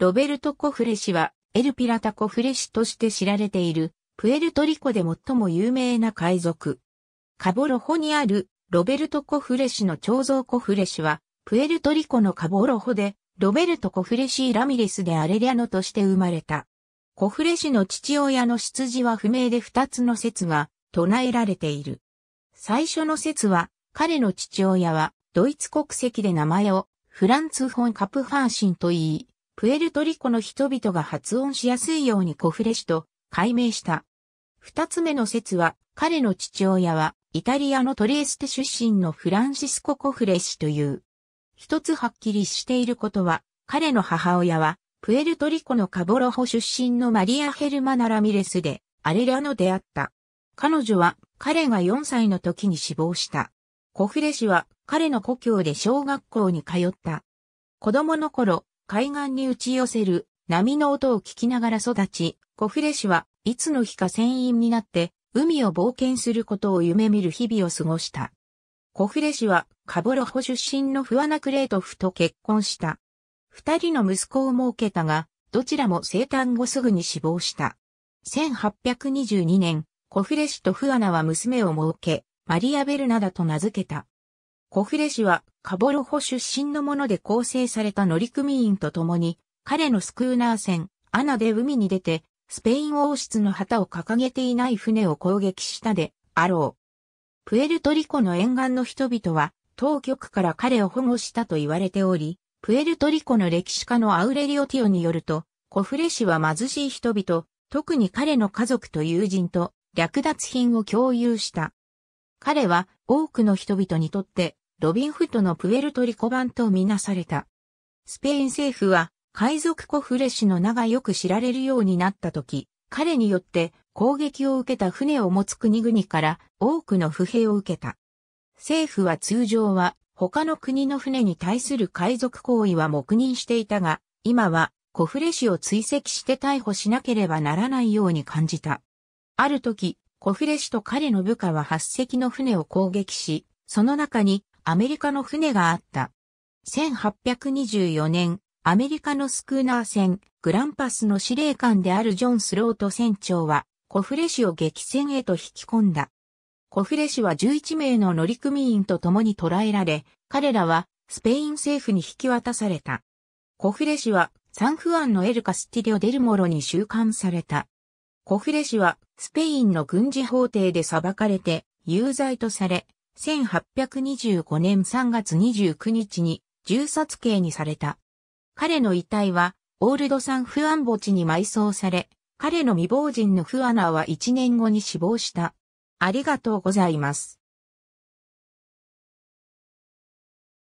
ロベルト・コフレ氏は、エルピラタ・コフレ氏として知られている、プエルトリコで最も有名な海賊。カボロホにある、ロベルト・コフレ氏の彫像コフレ氏は、プエルトリコのカボロホで、ロベルト・コフレシー・ラミレスでアレリアノとして生まれた。コフレ氏の父親の出自は不明で二つの説が唱えられている。最初の説は、彼の父親はドイツ国籍で名前をフランツ・フォン・カプハーシンと言い、プエルトリコの人々が発音しやすいようにコフレ氏と改名した。二つ目の説は、彼の父親は、イタリアのトリエステ出身のフランシスコ・コフレ氏という。一つはっきりしていることは、彼の母親は、プエルトリコのカボロホ出身のマリア・ヘルマナ・ラミレスで、アレラの出会った。彼女は、彼が4歳の時に死亡した。コフレ氏は、彼の故郷で小学校に通った。子供の頃、海岸に打ち寄せる波の音を聞きながら育ち、コフレ氏はいつの日か船員になって海を冒険することを夢見る日々を過ごした。コフレ氏はカボロホ出身のフアナクレートフと結婚した。二人の息子を設けたが、どちらも生誕後すぐに死亡した。1822年、コフレ氏とフアナは娘を設け、マリア・ベルナダと名付けた。コフレ氏はカボロホ出身のもので構成された乗組員と共に、彼のスクーナー船、アナで海に出て、スペイン王室の旗を掲げていない船を攻撃したであろう。プエルトリコの沿岸の人々は、当局から彼を保護したと言われており、プエルトリコの歴史家のアウレリオ・ティオによると、コフレ氏は貧しい人々、特に彼の家族と友人と略奪品を共有した。彼は多くの人々にとってロビンフトのプエルトリコ版とみなされた。スペイン政府は、海賊コフレ氏の名がよく知られるようになった時、彼によって攻撃を受けた船を持つ国々から多くの不平を受けた。政府は通常は他の国の船に対する海賊行為は黙認していたが、今はコフレ氏を追跡して逮捕しなければならないように感じた。ある時、コフレ氏と彼の部下は8隻の船を攻撃し、その中にアメリカの船があった。1824年、アメリカのスクーナー船、グランパスの司令官であるジョン・スロート船長は、コフレ氏を激戦へと引き込んだ。コフレ氏は11名の乗組員と共に捕らえられ、彼らはスペイン政府に引き渡された。コフレ氏はサンフアンのエルカスティリオ・デルモロに収監された。コフレ氏はスペインの軍事法廷で裁かれて有罪とされ、1825年3月29日に銃殺刑にされた。彼の遺体は、オールドサンフアン墓地に埋葬され、彼の未亡人のフアナは1年後に死亡した。ありがとうございます。